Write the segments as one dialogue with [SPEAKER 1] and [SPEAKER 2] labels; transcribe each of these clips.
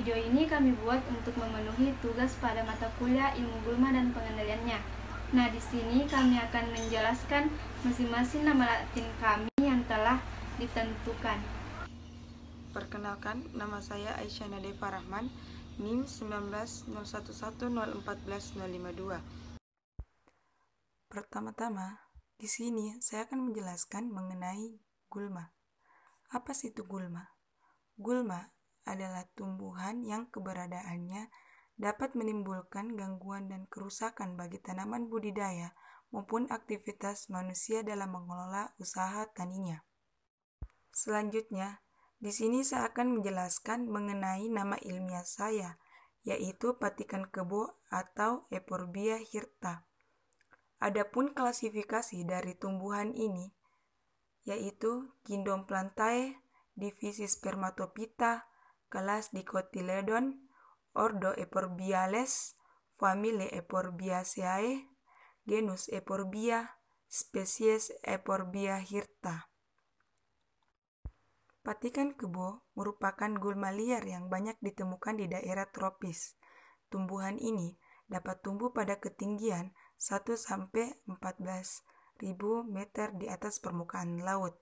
[SPEAKER 1] Video ini kami buat untuk memenuhi tugas pada mata kuliah ilmu gulma dan pengendaliannya. Nah, di sini kami akan
[SPEAKER 2] menjelaskan masing-masing nama Latin kami yang telah ditentukan. Perkenalkan, nama saya Aisyah Nadefa Rahman, NIM 19011014052. Pertama-tama, di sini saya akan menjelaskan mengenai gulma. Apa sih itu gulma? Gulma adalah tumbuhan yang keberadaannya dapat menimbulkan gangguan dan kerusakan bagi tanaman budidaya maupun aktivitas manusia dalam mengelola usaha taninya. Selanjutnya, di sini saya akan menjelaskan mengenai nama ilmiah saya, yaitu patikan kebo atau Eporbia hirta. Adapun klasifikasi dari tumbuhan ini, yaitu Kingdom Plantae, divisi Spermatophyta, Kelas Dicotyledon, Ordo Eporbiales, Famile Eporbiaceae, genus Eporbia, spesies Eporbia hirta. Patikan kebo merupakan gulma liar yang banyak ditemukan di daerah tropis. Tumbuhan ini dapat tumbuh pada ketinggian 1-14.000 meter di atas permukaan laut.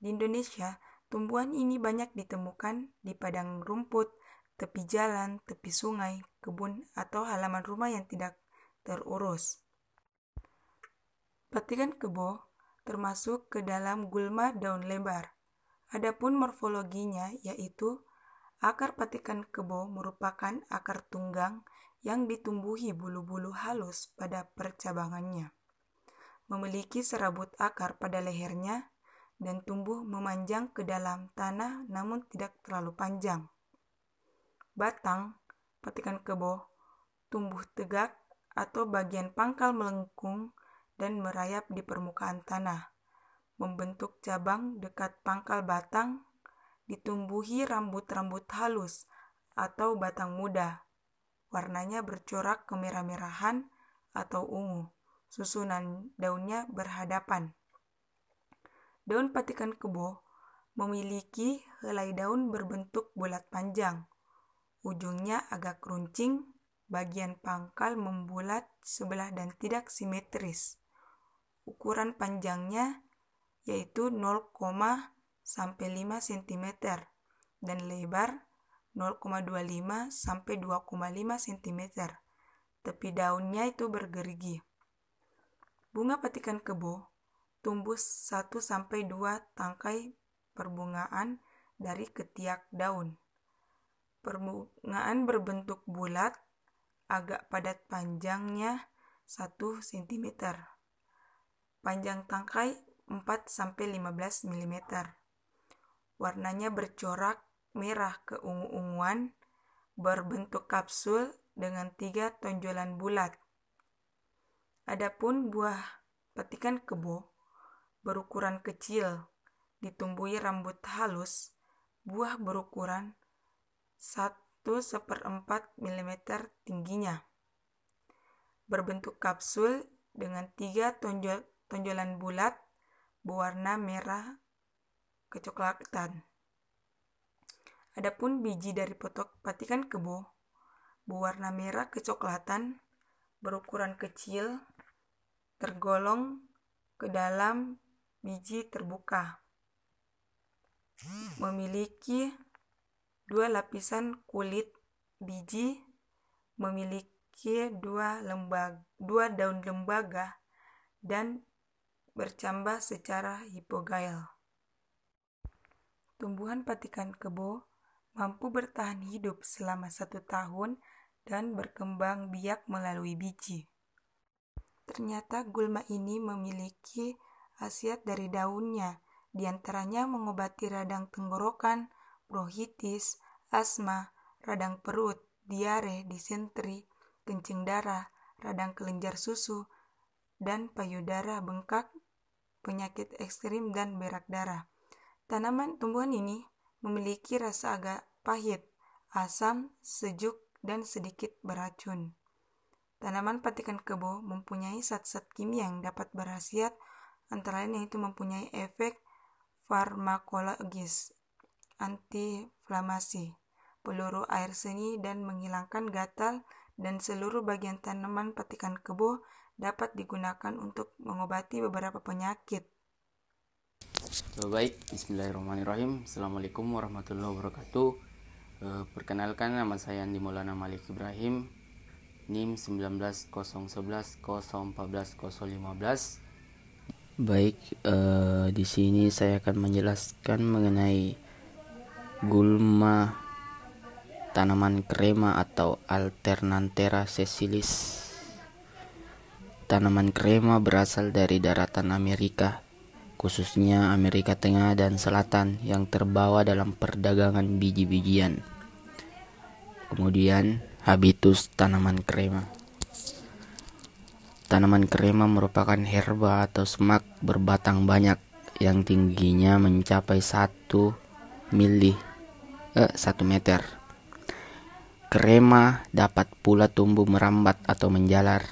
[SPEAKER 2] Di Indonesia, Tumbuhan ini banyak ditemukan di padang rumput, tepi jalan, tepi sungai, kebun, atau halaman rumah yang tidak terurus. Petikan kebo termasuk ke dalam gulma daun lebar. Adapun morfologinya yaitu akar patikan kebo merupakan akar tunggang yang ditumbuhi bulu-bulu halus pada percabangannya. Memiliki serabut akar pada lehernya dan tumbuh memanjang ke dalam tanah namun tidak terlalu panjang. Batang, petikan kebo, tumbuh tegak atau bagian pangkal melengkung dan merayap di permukaan tanah, membentuk cabang dekat pangkal batang, ditumbuhi rambut-rambut halus atau batang muda. Warnanya bercorak kemerah-merahan atau ungu. Susunan daunnya berhadapan. Daun patikan kebo memiliki helai daun berbentuk bulat panjang. Ujungnya agak runcing, bagian pangkal membulat sebelah dan tidak simetris. Ukuran panjangnya yaitu 0, sampai 5 cm dan lebar 0,25 sampai 2,5 cm. Tepi daunnya itu bergerigi. Bunga patikan kebo tumbuh 1 sampai 2 tangkai perbungaan dari ketiak daun. Perbungaan berbentuk bulat, agak padat panjangnya 1 cm. Panjang tangkai 4 sampai 15 mm. Warnanya bercorak merah ke ungu unguan berbentuk kapsul dengan tiga tonjolan bulat. Adapun buah petikan kebo berukuran kecil ditumbuhi rambut halus, buah berukuran 1 seperempat mm tingginya. Berbentuk kapsul dengan tiga tonjol, tonjolan bulat berwarna merah kecoklatan. Adapun biji dari potok patikan kebo berwarna merah kecoklatan berukuran kecil tergolong ke dalam biji terbuka, memiliki dua lapisan kulit biji, memiliki dua, lembaga, dua daun lembaga, dan bercambah secara hipogail Tumbuhan patikan kebo mampu bertahan hidup selama satu tahun dan berkembang biak melalui biji. Ternyata gulma ini memiliki khasiat dari daunnya, diantaranya mengobati radang tenggorokan, bronkitis, asma, radang perut, diare, disentri, kencing darah, radang kelenjar susu, dan payudara bengkak, penyakit ekstrim, dan berak darah. Tanaman tumbuhan ini memiliki rasa agak pahit, asam, sejuk, dan sedikit beracun. Tanaman patikan kebo mempunyai zat-zat kimia yang dapat berhasiat antara lain yaitu mempunyai efek farmakologis, antiinflamasi, peluru air seni dan menghilangkan gatal dan seluruh bagian tanaman petikan kebo dapat digunakan untuk mengobati beberapa penyakit.
[SPEAKER 3] Eh, baik, Bismillahirrahmanirrahim. Assalamualaikum warahmatullahi wabarakatuh. E, perkenalkan nama saya Andi Maulana Malik Ibrahim, NIM 19011 014 015 Baik, eh, di sini saya akan menjelaskan mengenai gulma tanaman krema atau alternantera sessilis. Tanaman krema berasal dari daratan Amerika, khususnya Amerika Tengah dan Selatan yang terbawa dalam perdagangan biji-bijian. Kemudian, habitus tanaman krema. Tanaman krema merupakan herba atau semak berbatang banyak yang tingginya mencapai 1 mili, eh, 1 meter. Krema dapat pula tumbuh merambat atau menjalar.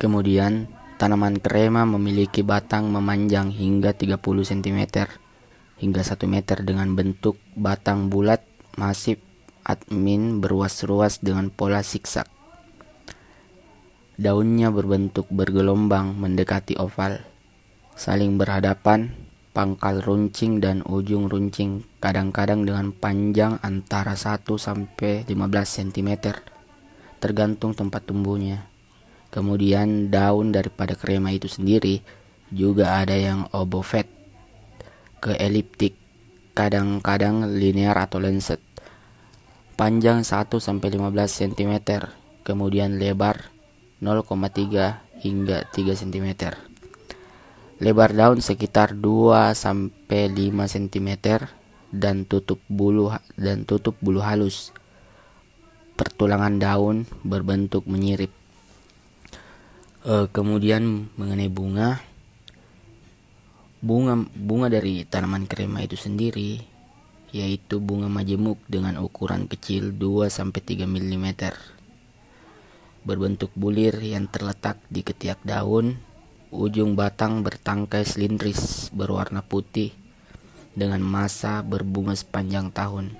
[SPEAKER 3] Kemudian, tanaman krema memiliki batang memanjang hingga 30 cm hingga 1 meter dengan bentuk batang bulat masif admin beruas ruas dengan pola siksak. Daunnya berbentuk bergelombang mendekati oval, saling berhadapan, pangkal runcing dan ujung runcing kadang-kadang dengan panjang antara 1 sampai 15 cm tergantung tempat tumbuhnya. Kemudian daun daripada krema itu sendiri juga ada yang obovet ke eliptik, kadang-kadang linear atau lenset, Panjang 1 sampai 15 cm, kemudian lebar 0,3 hingga 3 cm. Lebar daun sekitar 2 sampai 5 cm dan tutup bulu dan tutup bulu halus. Pertulangan daun berbentuk menyirip. E, kemudian mengenai bunga, bunga bunga dari tanaman krema itu sendiri yaitu bunga majemuk dengan ukuran kecil 2 sampai 3 mm berbentuk bulir yang terletak di ketiak daun. Ujung batang bertangkai silindris berwarna putih dengan masa berbunga sepanjang tahun.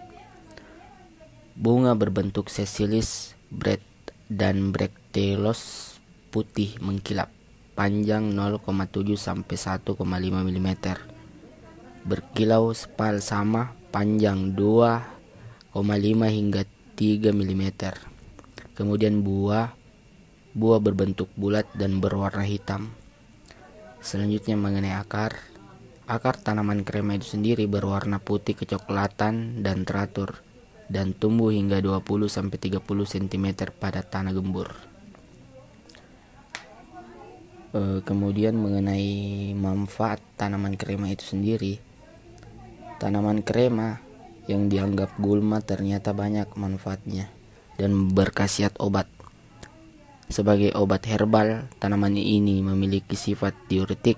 [SPEAKER 3] Bunga berbentuk sesilis, bread dan brektelos putih mengkilap, panjang 0,7 sampai 1,5 mm. Berkilau sepal sama, panjang 2,5 hingga 3 mm kemudian buah, buah berbentuk bulat dan berwarna hitam. Selanjutnya mengenai akar, akar tanaman krema itu sendiri berwarna putih kecoklatan dan teratur dan tumbuh hingga 20-30 cm pada tanah gembur. Eh, kemudian mengenai manfaat tanaman krema itu sendiri, tanaman krema yang dianggap gulma ternyata banyak manfaatnya dan berkhasiat obat. Sebagai obat herbal, tanaman ini memiliki sifat diuretik,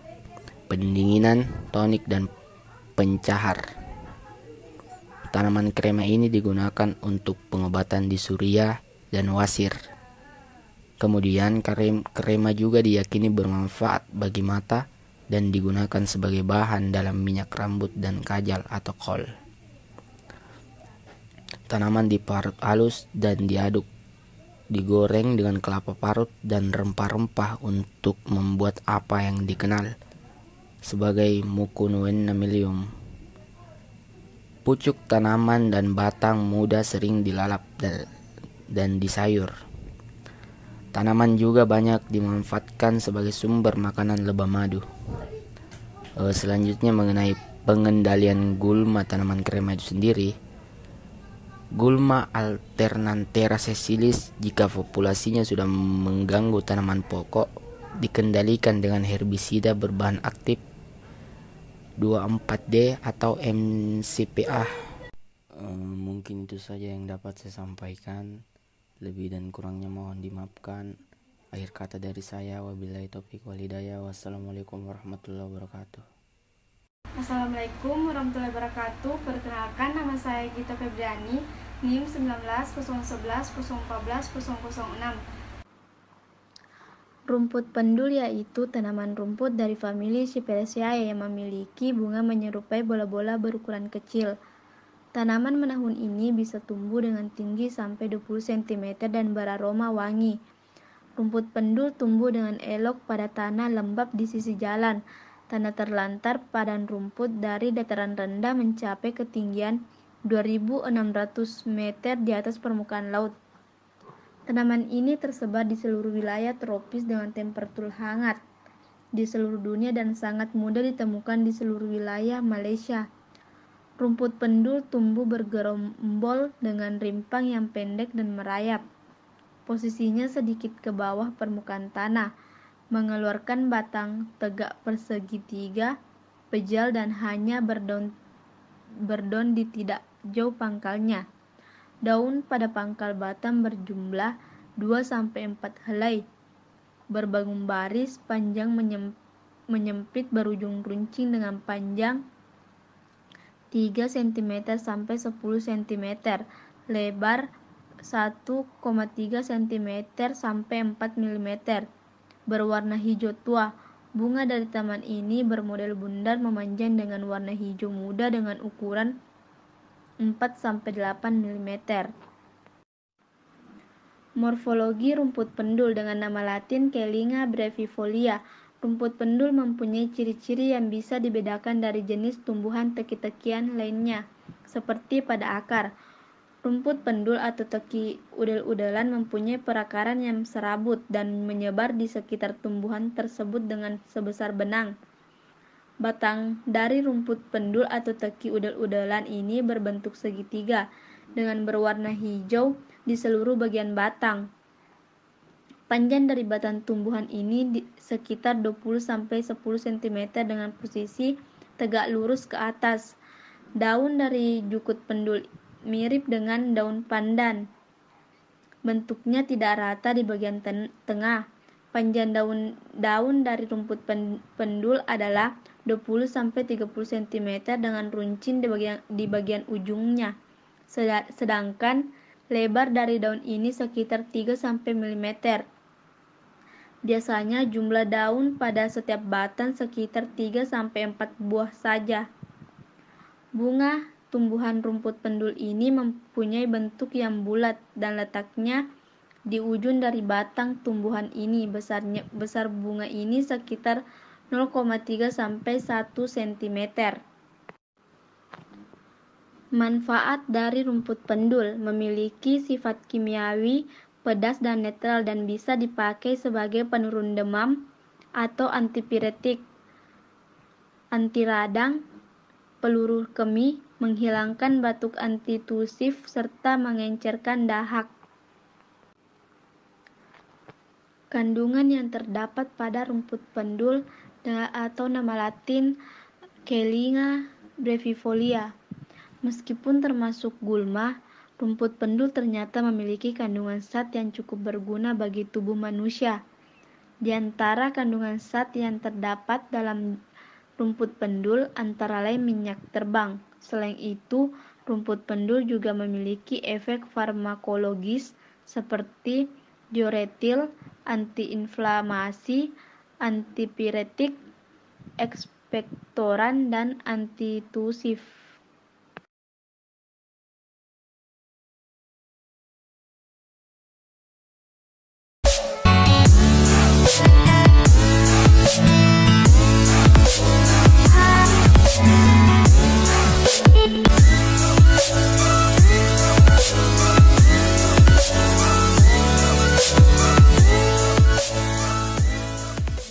[SPEAKER 3] pendinginan, tonik, dan pencahar. Tanaman krema ini digunakan untuk pengobatan di Suriah dan Wasir. Kemudian krema juga diyakini bermanfaat bagi mata dan digunakan sebagai bahan dalam minyak rambut dan kajal atau kol. Tanaman diparut halus dan diaduk. Digoreng dengan kelapa parut dan rempah-rempah untuk membuat apa yang dikenal sebagai mukunwen namilium. Pucuk tanaman dan batang muda sering dilalap dan disayur. Tanaman juga banyak dimanfaatkan sebagai sumber makanan lebah madu. Eh, selanjutnya mengenai pengendalian gulma tanaman krema itu sendiri Gulma alternantera sessilis jika populasinya sudah mengganggu tanaman pokok dikendalikan dengan herbisida berbahan aktif 24D atau MCPA. Eh, mungkin itu saja yang dapat saya sampaikan. Lebih dan kurangnya mohon dimaafkan. Akhir kata dari saya wabillahi topik walidaya. Wassalamualaikum warahmatullahi wabarakatuh. Assalamualaikum
[SPEAKER 1] warahmatullahi wabarakatuh. Perkenalkan nama saya Gita Febriani, NIM 19.011.014.006. Rumput pendul yaitu tanaman rumput dari famili Cyperaceae yang memiliki bunga menyerupai bola-bola berukuran kecil. Tanaman menahun ini bisa tumbuh dengan tinggi sampai 20 cm dan beraroma wangi. Rumput pendul tumbuh dengan elok pada tanah lembab di sisi jalan Tanah terlantar padan rumput dari dataran rendah mencapai ketinggian 2.600 meter di atas permukaan laut. Tanaman ini tersebar di seluruh wilayah tropis dengan temperatur hangat di seluruh dunia dan sangat mudah ditemukan di seluruh wilayah Malaysia. Rumput pendul tumbuh bergerombol dengan rimpang yang pendek dan merayap. Posisinya sedikit ke bawah permukaan tanah mengeluarkan batang tegak persegi tiga, pejal dan hanya berdaun berdon di tidak jauh pangkalnya. Daun pada pangkal batang berjumlah 2-4 helai, berbangun baris panjang menyempit berujung runcing dengan panjang 3 cm sampai 10 cm, lebar 1,3 cm sampai 4 mm berwarna hijau tua. Bunga dari taman ini bermodel bundar memanjang dengan warna hijau muda dengan ukuran 4-8 mm. Morfologi rumput pendul dengan nama latin Kelinga brevifolia. Rumput pendul mempunyai ciri-ciri yang bisa dibedakan dari jenis tumbuhan teki-tekian lainnya, seperti pada akar. Rumput pendul atau teki udel-udelan mempunyai perakaran yang serabut dan menyebar di sekitar tumbuhan tersebut dengan sebesar benang. Batang dari rumput pendul atau teki udel-udelan ini berbentuk segitiga dengan berwarna hijau di seluruh bagian batang. Panjang dari batang tumbuhan ini sekitar 20-10 cm dengan posisi tegak lurus ke atas. Daun dari jukut pendul mirip dengan daun pandan. Bentuknya tidak rata di bagian ten tengah. Panjang daun daun dari rumput pen pendul adalah 20 30 cm dengan runcing di bagian di bagian ujungnya. Sedangkan lebar dari daun ini sekitar 3 sampai mm. Biasanya jumlah daun pada setiap batang sekitar 3 sampai 4 buah saja. Bunga tumbuhan rumput pendul ini mempunyai bentuk yang bulat dan letaknya di ujung dari batang tumbuhan ini. Besarnya besar bunga ini sekitar 0,3 sampai 1 cm. Manfaat dari rumput pendul memiliki sifat kimiawi pedas dan netral dan bisa dipakai sebagai penurun demam atau antipiretik, anti radang, peluru kemih, menghilangkan batuk antitusif, serta mengencerkan dahak. Kandungan yang terdapat pada rumput pendul atau nama latin Kelinga brevifolia. Meskipun termasuk gulma, rumput pendul ternyata memiliki kandungan zat yang cukup berguna bagi tubuh manusia. Di antara kandungan zat yang terdapat dalam rumput pendul antara lain minyak terbang. Selain itu, rumput pendul juga memiliki efek farmakologis seperti diuretil, antiinflamasi, antipiretik, ekspektoran, dan antitusif.